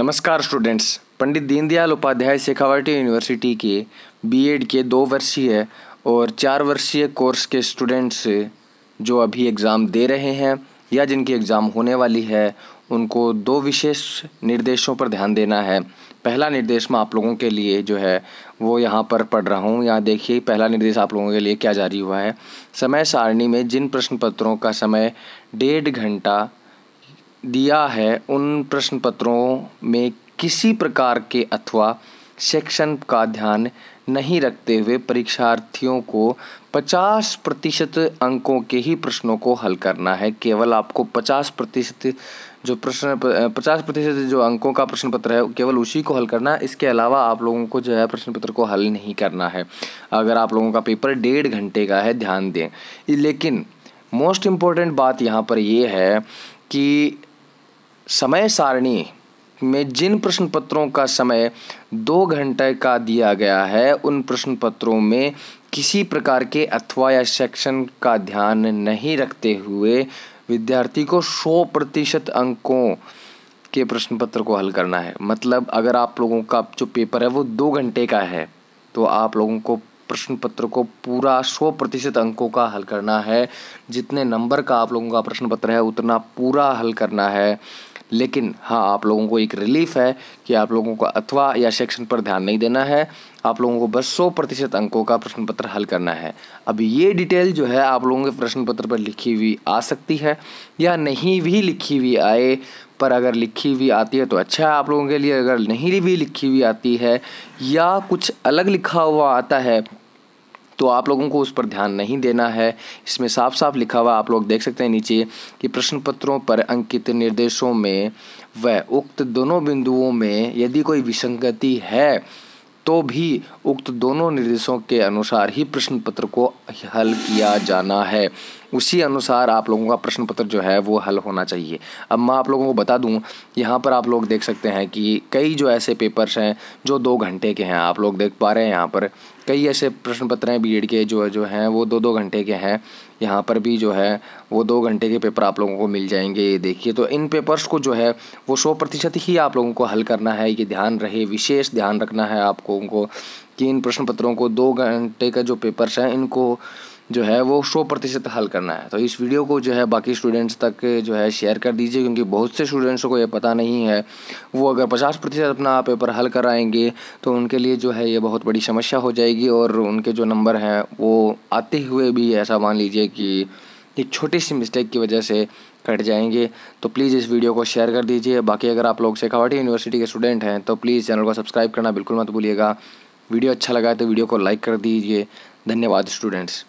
नमस्कार students Pandit Deendayal Upadhyay Shekhawati university के B Ed के दो वर्षीय और चार वर्षीय कोर्स के स्टूडेंट्स जो अभी एग्ज़ाम दे रहे हैं या जिनकी एग्ज़ाम होने वाली है उनको दो विशेष निर्देशों पर ध्यान देना है पहला निर्देश मैं आप लोगों के लिए जो है वो यहाँ पर पढ़ रहा हूँ यहाँ देखिए पहला निर्देश आप लोगों के लिए क्या जारी हुआ है समय सारणी में जिन प्रश्न पत्रों का समय डेढ़ घंटा दिया है उन प्रश्न पत्रों में किसी प्रकार के अथवा सेक्शन का ध्यान नहीं रखते हुए परीक्षार्थियों को 50 प्रतिशत अंकों के ही प्रश्नों को हल करना है केवल आपको 50 प्रतिशत जो प्रश्न 50 प्रतिशत जो अंकों का प्रश्न पत्र है केवल उसी को हल करना है इसके अलावा आप लोगों को जो है प्रश्न पत्र को हल नहीं करना है अगर आप लोगों का पेपर डेढ़ घंटे का है ध्यान दें लेकिन मोस्ट इम्पॉर्टेंट बात यहाँ पर यह है कि समय सारणी में जिन प्रश्न पत्रों का समय दो घंटे का दिया गया है उन प्रश्न पत्रों में किसी प्रकार के अथवा या सेक्शन का ध्यान नहीं रखते हुए विद्यार्थी को 100 प्रतिशत अंकों के प्रश्न पत्र को हल करना है मतलब अगर आप लोगों का जो पेपर है वो दो घंटे का है तो आप लोगों को प्रश्न पत्र को पूरा सौ प्रतिशत अंकों का हल करना है जितने नंबर का आप लोगों का प्रश्न पत्र है उतना पूरा हल करना है लेकिन हाँ आप लोगों को एक रिलीफ है कि आप लोगों को अथवा या सेक्शन पर ध्यान नहीं देना है आप लोगों को बस सौ प्रतिशत अंकों का प्रश्न पत्र हल करना है अब ये डिटेल जो है आप लोगों के प्रश्न पत्र पर लिखी हुई आ सकती है या नहीं भी लिखी हुई आए पर अगर लिखी हुई आती है तो अच्छा है आप लोगों के लिए अगर नहीं भी लिखी हुई आती है या कुछ अलग लिखा हुआ आता है तो आप लोगों को उस पर ध्यान नहीं देना है इसमें साफ साफ लिखा हुआ आप लोग देख सकते हैं नीचे कि प्रश्न पत्रों पर अंकित निर्देशों में व उक्त दोनों बिंदुओं में यदि कोई विसंगति है तो भी उक्त दोनों निर्देशों के अनुसार ही प्रश्न पत्र को हल किया जाना है उसी अनुसार आप लोगों का प्रश्न पत्र जो है वो हल होना चाहिए अब मैं आप लोगों को बता दूँ यहाँ पर आप लोग देख सकते हैं कि कई जो ऐसे पेपर्स हैं जो दो घंटे के हैं आप लोग देख पा रहे हैं यहाँ पर कई ऐसे प्रश्न पत्र हैं बी के जो जो हैं वो दो दो घंटे के हैं यहाँ पर भी जो है वो दो घंटे के पेपर आप लोगों को मिल जाएंगे ये देखिए तो इन पेपर्स को जो है वो सौ प्रतिशत ही आप लोगों को हल करना है ये ध्यान रहे विशेष ध्यान रखना है आप लोगों को कि इन प्रश्न पत्रों को दो घंटे का जो पेपर्स हैं इनको जो है वो सौ प्रतिशत हल करना है तो इस वीडियो को जो है बाकी स्टूडेंट्स तक जो है शेयर कर दीजिए क्योंकि बहुत से स्टूडेंट्स को ये पता नहीं है वो अगर पचास प्रतिशत अपना पेपर हल कराएंगे तो उनके लिए जो है ये बहुत बड़ी समस्या हो जाएगी और उनके जो नंबर हैं वो आते हुए भी ऐसा मान लीजिए कि एक छोटी सी मिस्टेक की वजह से कट जाएंगे तो प्लीज़ इस वीडियो को शेयर कर दीजिए बाकी अगर आप लोग शेखावाटी यूनिवर्सिटी के स्टूडेंट हैं तो प्लीज़ चैनल को सब्सक्राइब करना बिल्कुल मत भूलिएगा वीडियो अच्छा लगा तो वीडियो को लाइक कर दीजिए धन्यवाद स्टूडेंट्स